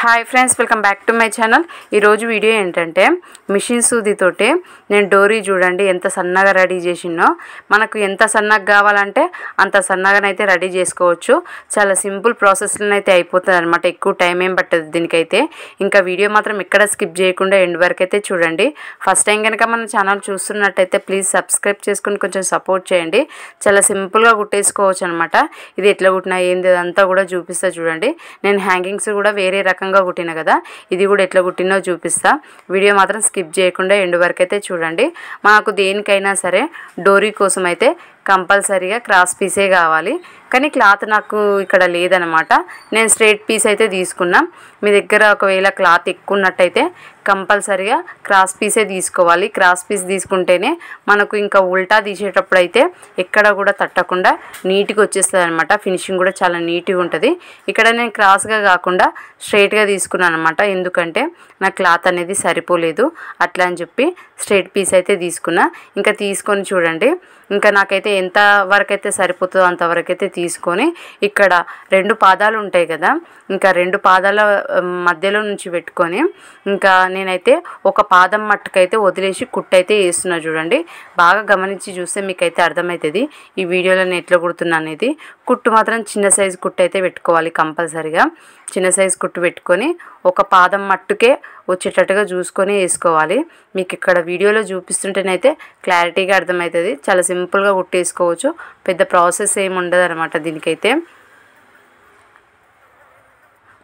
hi friends welcome back to my channel ఈరోజు video ఏంటంటే machine సూదితోటి నేను డోరీ చూడండి ఎంత సన్నగా రెడీ చేసిండో మనకు ఎంత సన్నగా కావాలంటే అంత సన్నగానైతే రెడీ చేసుకోవచ్చు చాలా సింపుల్ అయితే అయిపోతుంది అనమాట ఎక్కువ టైం ఏం పట్టదు దీనికైతే ఇంకా వీడియో మాత్రం ఇక్కడ స్కిప్ చేయకుండా ఎండ్ వరకు అయితే చూడండి ఫస్ట్ టైం కనుక మన ఛానల్ చూస్తున్నట్టయితే ప్లీజ్ సబ్స్క్రైబ్ చేసుకుని కొంచెం సపోర్ట్ చేయండి చాలా సింపుల్గా కుట్టేసుకోవచ్చు అనమాట ఇది ఎట్లా కుట్టినా ఏంది అదంతా కూడా చూపిస్తా చూడండి నేను హ్యాంగింగ్స్ కూడా వేరే రకం రకంగా కుట్టిన కదా ఇది కూడా ఎట్లా కుట్టినో చూపిస్తా వీడియో మాత్రం స్కిప్ చేయకుండా ఎండు వరకు అయితే చూడండి మాకు దేనికైనా సరే డోరీ కోసం అయితే కంపల్సరీగా క్రాస్ పీసే కావాలి కానీ క్లాత్ నాకు ఇక్కడ లేదనమాట నేను స్ట్రేట్ పీస్ అయితే తీసుకున్నాం మీ దగ్గర ఒకవేళ క్లాత్ ఎక్కువ ఉన్నట్టయితే కంపల్సరీగా క్రాస్ పీసే తీసుకోవాలి క్రాస్ పీస్ తీసుకుంటేనే మనకు ఇంకా ఉల్టా తీసేటప్పుడు అయితే ఎక్కడ కూడా తట్టకుండా నీట్గా వచ్చేస్తుంది అనమాట ఫినిషింగ్ కూడా చాలా నీట్గా ఉంటుంది ఇక్కడ నేను క్రాస్గా కాకుండా స్ట్రైట్గా తీసుకున్నాను అనమాట ఎందుకంటే నా క్లాత్ అనేది సరిపోలేదు అట్లా అని చెప్పి స్ట్రేట్ పీస్ అయితే తీసుకున్నా ఇంకా తీసుకొని చూడండి ఇంకా నాకైతే ఎంత వరకైతే సరిపోతుందో అంతవరకైతే తీసుకొని ఇక్కడ రెండు పాదాలు ఉంటాయి కదా ఇంకా రెండు పాదాల మధ్యలో నుంచి పెట్టుకొని ఇంకా నేనైతే ఒక పాదం మట్టుకైతే వదిలేసి కుట్టయితే వేస్తున్నా చూడండి బాగా గమనించి చూస్తే మీకైతే అర్థమవుతుంది ఈ వీడియోలో నేను ఎట్లా కుడుతున్నా అనేది కుట్టు మాత్రం చిన్న సైజు కుట్టు అయితే పెట్టుకోవాలి కంపల్సరిగా చిన్న సైజు కుట్టు పెట్టుకొని ఒక పాదం మట్టుకే వచ్చేటట్టుగా చూసుకొని వేసుకోవాలి మీకు ఇక్కడ వీడియోలో చూపిస్తుంటేనైతే క్లారిటీగా అర్థమవుతుంది చాలా సింపుల్గా కుట్టేసుకోవచ్చు పెద్ద ప్రాసెస్ ఏమి ఉండదు అనమాట దీనికైతే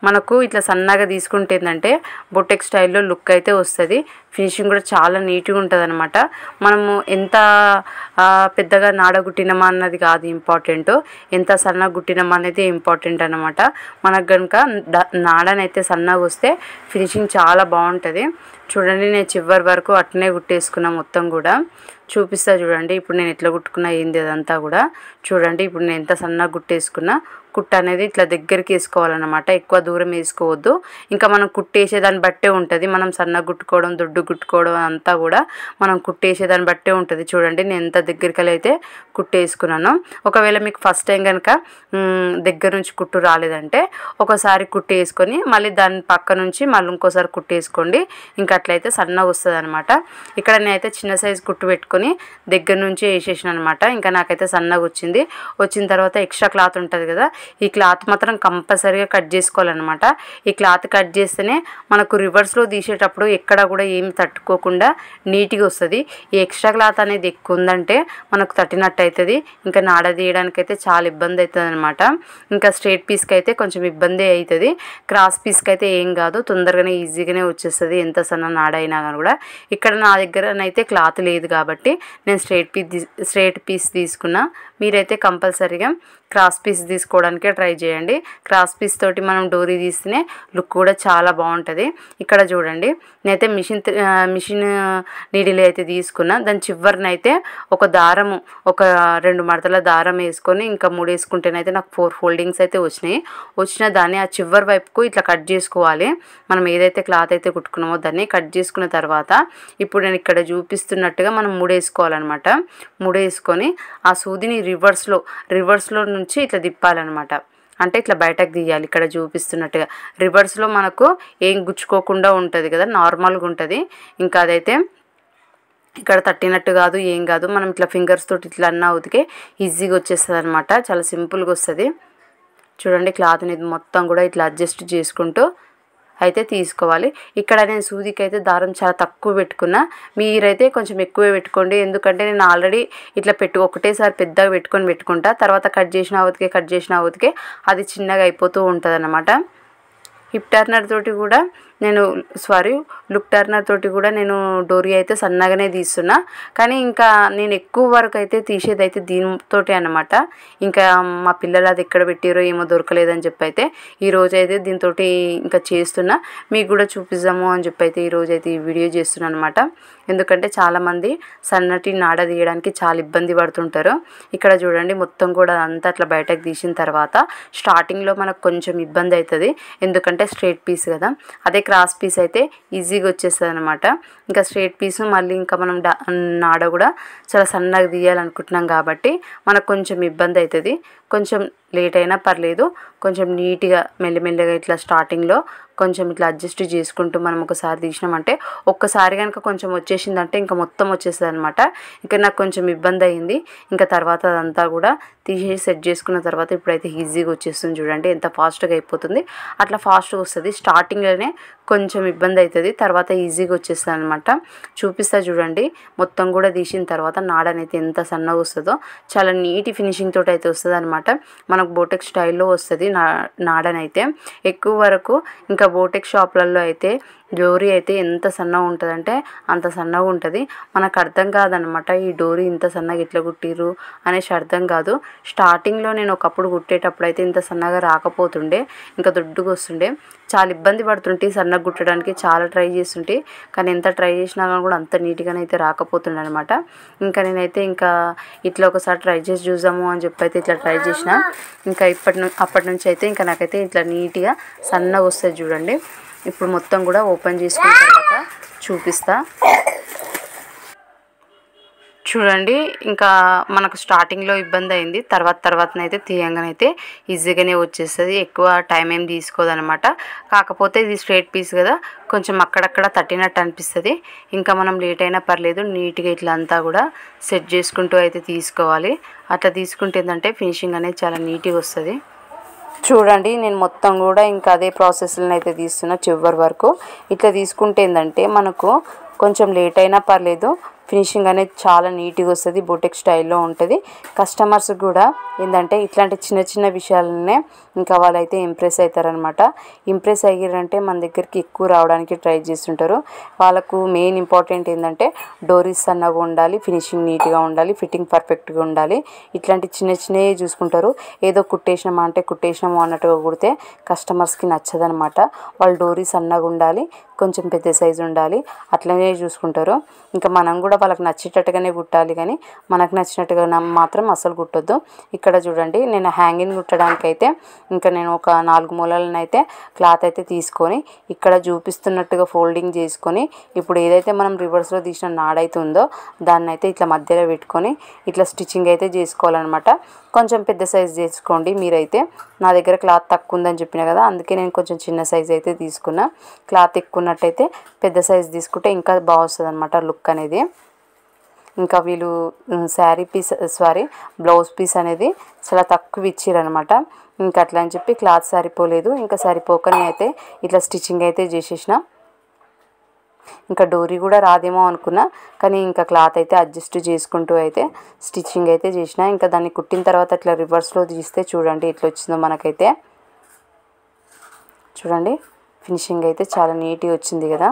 మనకు ఇట్లా సన్నగా తీసుకుంటే ఏంటంటే బొటెక్ స్టైల్లో లుక్ అయితే వస్తుంది ఫినిషింగ్ కూడా చాలా నీట్గా ఉంటుంది అనమాట మనము ఎంత పెద్దగా నాడ గుట్టినమా అన్నది కాదు ఇంపార్టెంట్ ఎంత సన్నగా గుట్టినమా అనేది ఇంపార్టెంట్ అనమాట మనకు కనుక నాడనైతే సన్నగా వస్తే ఫినిషింగ్ చాలా బాగుంటుంది చూడండి నేను చివరి వరకు అట్నే కుట్టేసుకున్నా మొత్తం కూడా చూపిస్తా చూడండి ఇప్పుడు నేను ఎట్లా కుట్టుకున్నా ఏంది అదంతా కూడా చూడండి ఇప్పుడు నేను ఎంత సన్నగా కుట్టేసుకున్నా కుట్ట అనేది ఇట్లా దగ్గరికి వేసుకోవాలన్నమాట ఎక్కువ దూరం వేసుకోవద్దు ఇంకా మనం కుట్టేసేదాన్ని బట్టే ఉంటుంది మనం సన్న కుట్టుకోవడం దొడ్డు కుట్టుకోవడం అంతా కూడా మనం కుట్టేసేదాన్ని బట్టే ఉంటుంది చూడండి నేను ఎంత దగ్గరికి అయితే కుట్టేసుకున్నాను ఒకవేళ మీకు ఫస్ట్ టైం కనుక దగ్గర నుంచి కుట్టు రాలేదంటే ఒకసారి కుట్టేసుకొని మళ్ళీ దాని పక్క నుంచి మళ్ళీ ఇంకోసారి కుట్టేసుకోండి ఇంకా అట్లయితే సన్నగా వస్తుంది అనమాట ఇక్కడ నేనైతే చిన్న సైజు కుట్టు పెట్టుకొని దగ్గర నుంచి వేసేసాను అనమాట ఇంకా నాకైతే సన్నగా వచ్చింది వచ్చిన తర్వాత ఎక్స్ట్రా క్లాత్ ఉంటుంది కదా ఈ క్లాత్ మాత్రం కంపల్సరీగా కట్ చేసుకోవాలన్నమాట ఈ క్లాత్ కట్ చేస్తేనే మనకు రివర్స్లో తీసేటప్పుడు ఎక్కడ కూడా ఏమి తట్టుకోకుండా నీట్గా వస్తుంది ఈ ఎక్స్ట్రా క్లాత్ అనేది ఎక్కువ ఉందంటే మనకు తట్టినట్టు అవుతుంది ఇంకా నాడ తీయడానికి అయితే చాలా ఇబ్బంది అవుతుంది అనమాట ఇంకా స్ట్రేట్ పీస్కి అయితే కొంచెం ఇబ్బంది అవుతుంది క్రాస్ పీస్కి అయితే ఏం కాదు తొందరగానే ఈజీగానే వచ్చేస్తుంది ఎంత సన్న నాడైనా కానీ కూడా ఇక్కడ నా దగ్గరనైతే క్లాత్ లేదు కాబట్టి నేను స్ట్రేట్ పీస్ స్ట్రేట్ పీస్ తీసుకున్నా మీరైతే కంపల్సరీగా క్రాస్ పీస్ తీసుకోవడానికి చేసుకోవడానికే ట్రై చేయండి క్రాస్ పీస్ తోటి మనం డోరీ తీస్తేనే లుక్ కూడా చాలా బాగుంటుంది ఇక్కడ చూడండి నేనైతే మిషన్ మిషన్ నీడిలు అయితే తీసుకున్నా దాని చివరినైతే ఒక దారము ఒక రెండు మడతల దారం వేసుకొని ఇంకా మూడు వేసుకుంటేనైతే నాకు ఫోర్ ఫోల్డింగ్స్ అయితే వచ్చినాయి వచ్చిన దాన్ని ఆ చివరి వైపుకు ఇట్లా కట్ చేసుకోవాలి మనం ఏదైతే క్లాత్ అయితే కుట్టుకున్నామో దాన్ని కట్ చేసుకున్న తర్వాత ఇప్పుడు నేను ఇక్కడ చూపిస్తున్నట్టుగా మనం మూడేసుకోవాలన్నమాట మూడేసుకొని ఆ సూదిని రివర్స్లో రివర్స్లో నుంచి ఇట్లా తిప్పాలన్నమాట అనమాట అంటే ఇట్లా బయటకు తీయాలి ఇక్కడ చూపిస్తున్నట్టుగా రివర్స్లో మనకు ఏం గుచ్చుకోకుండా ఉంటుంది కదా నార్మల్గా ఉంటుంది ఇంకా అదైతే ఇక్కడ తట్టినట్టు కాదు ఏం కాదు మనం ఇట్లా ఫింగర్స్ తోటి ఇట్లా అన్నా ఉతికే ఈజీగా వచ్చేస్తుంది అనమాట చాలా సింపుల్గా వస్తుంది చూడండి క్లాత్ని మొత్తం కూడా ఇట్లా అడ్జస్ట్ చేసుకుంటూ అయితే తీసుకోవాలి ఇక్కడ నేను సూదికి అయితే దారం చాలా తక్కువ పెట్టుకున్నా మీరైతే కొంచెం ఎక్కువే పెట్టుకోండి ఎందుకంటే నేను ఆల్రెడీ ఇట్లా పెట్టు ఒకటేసారి పెద్దగా పెట్టుకొని పెట్టుకుంటా తర్వాత కట్ చేసిన అవతికే కట్ చేసిన అవతికే అది చిన్నగా అయిపోతూ ఉంటుంది అనమాట హిప్ టర్నర్ తోటి కూడా నేను సారీ లుక్ టర్నర్ తోటి కూడా నేను డోరీ అయితే సన్నగానే తీస్తున్నా కానీ ఇంకా నేను ఎక్కువ వరకు అయితే తీసేది అయితే దీనితోటి అనమాట ఇంకా మా పిల్లలు అది ఎక్కడ పెట్టారో ఏమో దొరకలేదని చెప్పి అయితే ఈరోజు అయితే దీంతో ఇంకా చేస్తున్నా మీకు కూడా చూపిస్తాము అని చెప్పి అయితే ఈరోజు అయితే ఈ వీడియో చేస్తున్నాను అనమాట ఎందుకంటే చాలామంది సన్నటి నాడ తీయడానికి చాలా ఇబ్బంది పడుతుంటారు ఇక్కడ చూడండి మొత్తం కూడా అంతా అట్లా బయటకు తీసిన తర్వాత స్టార్టింగ్లో మనకు కొంచెం ఇబ్బంది అవుతుంది ఎందుకంటే స్ట్రేట్ పీస్ కదా అదే క్రాస్ పీస్ అయితే ఈజీగా వచ్చేస్తుంది అనమాట ఇంకా స్ట్రేట్ పీసు మళ్ళీ ఇంకా మనం నాడ కూడా చాలా సన్నగా తీయాలనుకుంటున్నాం కాబట్టి మనకు కొంచెం ఇబ్బంది అవుతుంది కొంచెం లేట్ అయినా పర్లేదు కొంచెం నీట్గా మెల్లిమెల్లిగా ఇట్లా స్టార్టింగ్లో కొంచెం ఇట్లా అడ్జస్ట్ చేసుకుంటూ మనం ఒకసారి తీసినామంటే ఒక్కసారి కనుక కొంచెం వచ్చేసిందంటే ఇంకా మొత్తం వచ్చేస్తుంది అనమాట ఇంకా నాకు కొంచెం ఇబ్బంది అయింది ఇంకా తర్వాత అదంతా కూడా తీసేసి సెట్ చేసుకున్న తర్వాత ఇప్పుడైతే ఈజీగా వచ్చేస్తుంది చూడండి ఎంత ఫాస్ట్గా అయిపోతుంది అట్లా ఫాస్ట్గా వస్తుంది స్టార్టింగ్లోనే కొంచెం ఇబ్బంది అవుతుంది తర్వాత ఈజీగా వచ్చేస్తుంది అనమాట చూపిస్తా చూడండి మొత్తం కూడా తీసిన తర్వాత నాడనైతే ఎంత సన్నగా వస్తుందో చాలా నీటి ఫినిషింగ్ తోటి అయితే వస్తుంది అనమాట మనకు బోటెక్ స్టైల్లో వస్తుంది నా నాడనైతే ఎక్కువ వరకు ఇంకా బోటెక్ షాప్లలో అయితే డోరీ అయితే ఎంత సన్నగా ఉంటుందంటే అంత సన్నగా ఉంటుంది మనకు అర్థం కాదనమాట ఈ డోరీ ఇంత సన్నగా ఇట్లా కుట్టిర్రు అనేసి అర్థం కాదు స్టార్టింగ్లో నేను ఒకప్పుడు కుట్టేటప్పుడు అయితే ఇంత సన్నగా రాకపోతుండే ఇంకా దొడ్డుగా వస్తుండే చాలా ఇబ్బంది పడుతుంటే సన్నగా కుట్టడానికి చాలా ట్రై చేస్తుంటే కానీ ఎంత ట్రై చేసినా కానీ కూడా అంత నీట్గానే అయితే రాకపోతుండే అనమాట ఇంకా నేనైతే ఇంకా ఇట్లా ఒకసారి ట్రై చేసి చూసాము అని చెప్పి అయితే ఇట్లా ట్రై చేసిన ఇంకా ఇప్పటి అప్పటి నుంచి అయితే ఇంకా నాకైతే ఇట్లా నీట్గా సన్నగా వస్తుంది చూడండి ఇప్పుడు మొత్తం కూడా ఓపెన్ చేసుకున్న తర్వాత చూపిస్తా చూడండి ఇంకా మనకు స్టార్టింగ్లో ఇబ్బంది అయింది తర్వాత తర్వాతనైతే తీయంగానైతే ఈజీగానే వచ్చేస్తుంది ఎక్కువ టైం ఏం తీసుకోదనమాట కాకపోతే ఇది స్ట్రేట్ పీస్ కదా కొంచెం అక్కడక్కడ తట్టినట్టు అనిపిస్తుంది ఇంకా మనం లేట్ అయినా పర్లేదు నీట్గా ఇట్లా అంతా కూడా సెట్ చేసుకుంటూ అయితే తీసుకోవాలి అట్లా తీసుకుంటే ఏంటంటే ఫినిషింగ్ అనేది చాలా నీట్గా వస్తుంది చూడండి నేను మొత్తం కూడా ఇంకా అదే ప్రాసెస్లను అయితే తీస్తున్నా చివరి వరకు ఇట్లా తీసుకుంటే ఏంటంటే మనకు కొంచెం లేట్ అయినా పర్లేదు ఫినిషింగ్ అనేది చాలా నీట్గా వస్తుంది బొటెక్ స్టైల్లో ఉంటుంది కస్టమర్స్ కూడా ఏంటంటే ఇట్లాంటి చిన్న చిన్న విషయాలనే ఇంకా వాళ్ళైతే ఇంప్రెస్ అవుతారనమాట ఇంప్రెస్ అయ్యారంటే మన దగ్గరికి ఎక్కువ రావడానికి ట్రై చేస్తుంటారు వాళ్ళకు మెయిన్ ఇంపార్టెంట్ ఏంటంటే డోరీస్ సన్నగా ఉండాలి ఫినిషింగ్ నీట్గా ఉండాలి ఫిట్టింగ్ పర్ఫెక్ట్గా ఉండాలి ఇట్లాంటి చిన్న చిన్నవి చూసుకుంటారు ఏదో కుట్టేసినామా అంటే కుట్టేసినాము అన్నట్టుగా కుడితే కస్టమర్స్కి నచ్చదనమాట వాళ్ళ డోరీస్ సన్నగా ఉండాలి కొంచెం పెద్ద సైజు ఉండాలి అట్లనే చూసుకుంటారు ఇంకా మనం కూడా వాళ్ళకి నచ్చేటట్టుగానే కుట్టాలి కానీ మనకు నచ్చినట్టుగా మాత్రం అసలు కుట్టొద్దు ఇక్కడ చూడండి నేను హ్యాంగింగ్ కుట్టడానికి అయితే ఇంకా నేను ఒక నాలుగు మూలలనైతే అయితే క్లాత్ అయితే తీసుకొని ఇక్కడ చూపిస్తున్నట్టుగా ఫోల్డింగ్ చేసుకొని ఇప్పుడు ఏదైతే మనం రివర్స్లో తీసిన నాడైతే ఉందో దాన్ని అయితే ఇట్లా మధ్యలో పెట్టుకొని ఇట్లా స్టిచ్చింగ్ అయితే చేసుకోవాలన్నమాట కొంచెం పెద్ద సైజు చేసుకోండి మీరైతే నా దగ్గర క్లాత్ తక్కువ ఉందని చెప్పిన కదా అందుకే నేను కొంచెం చిన్న సైజ్ అయితే తీసుకున్నా క్లాత్ ఎక్కున్నట్టయితే పెద్ద సైజ్ తీసుకుంటే ఇంకా బాగుస్తుంది అనమాట లుక్ అనేది ఇంకా వీళ్ళు sari piece sorry blouse piece అనేది చాలా తక్కువ ఇచ్చిరనమాట ఇంకా అట్లా అని చెప్పి క్లాత్ సరిపోలేదు ఇంకా సరిపోకనే అయితే ఇట్లా స్టిచ్చింగ్ అయితే చేసేసిన ఇంకా డోరీ కూడా రాదేమో అనుకున్నా కానీ ఇంకా క్లాత్ అయితే అడ్జస్ట్ చేసుకుంటూ అయితే స్టిచ్చింగ్ అయితే చేసిన ఇంకా దాన్ని కుట్టిన తర్వాత ఇట్లా రివర్స్లో తీస్తే చూడండి ఇట్లా వచ్చిందో మనకైతే చూడండి ఫినిషింగ్ అయితే చాలా నీట్గా వచ్చింది కదా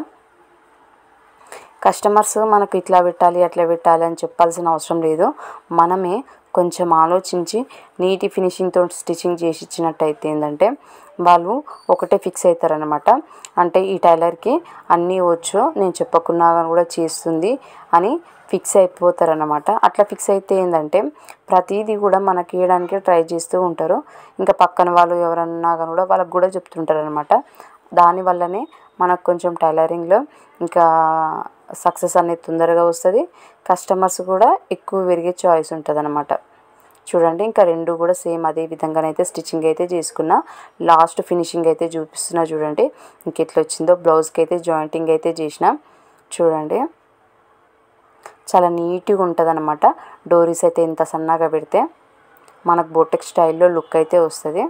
కస్టమర్స్ మనకు ఇట్లా పెట్టాలి అట్లా పెట్టాలి అని చెప్పాల్సిన అవసరం లేదు మనమే కొంచెం ఆలోచించి నీటి ఫినిషింగ్తో స్టిచ్చింగ్ చేసి ఇచ్చినట్టయితే ఏంటంటే వాళ్ళు ఒకటే ఫిక్స్ అవుతారనమాట అంటే ఈ టైలర్కి అన్నీ వచ్చు నేను చెప్పకున్నా కూడా చేస్తుంది అని ఫిక్స్ అయిపోతారనమాట అట్లా ఫిక్స్ అయితే ఏంటంటే ప్రతిదీ కూడా మనకి వేయడానికి ట్రై చేస్తూ ఉంటారు ఇంకా పక్కన వాళ్ళు ఎవరన్నా కానీ కూడా వాళ్ళకి కూడా చెప్తుంటారు అనమాట దానివల్లనే మనకు కొంచెం టైలరింగ్లో ఇంకా సక్సెస్ అనేది తొందరగా వస్తుంది కస్టమర్స్ కూడా ఎక్కువ పెరిగే చాయిస్ ఉంటుంది అనమాట చూడండి ఇంకా రెండు కూడా సేమ్ అదే అయితే స్టిచ్చింగ్ అయితే చేసుకున్న లాస్ట్ ఫినిషింగ్ అయితే చూపిస్తున్నా చూడండి ఇంకెట్లా వచ్చిందో బ్లౌజ్కి అయితే జాయింటింగ్ అయితే చేసిన చూడండి చాలా నీట్గా ఉంటుంది అనమాట డోరీస్ అయితే ఇంత సన్నగా పెడితే మనకు బోటెక్ స్టైల్లో లుక్ అయితే వస్తుంది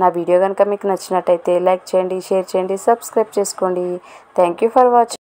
నా వీడియో కనుక మీకు నచ్చినట్టయితే లైక్ చేయండి షేర్ చేయండి సబ్స్క్రైబ్ చేసుకోండి థ్యాంక్ యూ ఫర్ వాచింగ్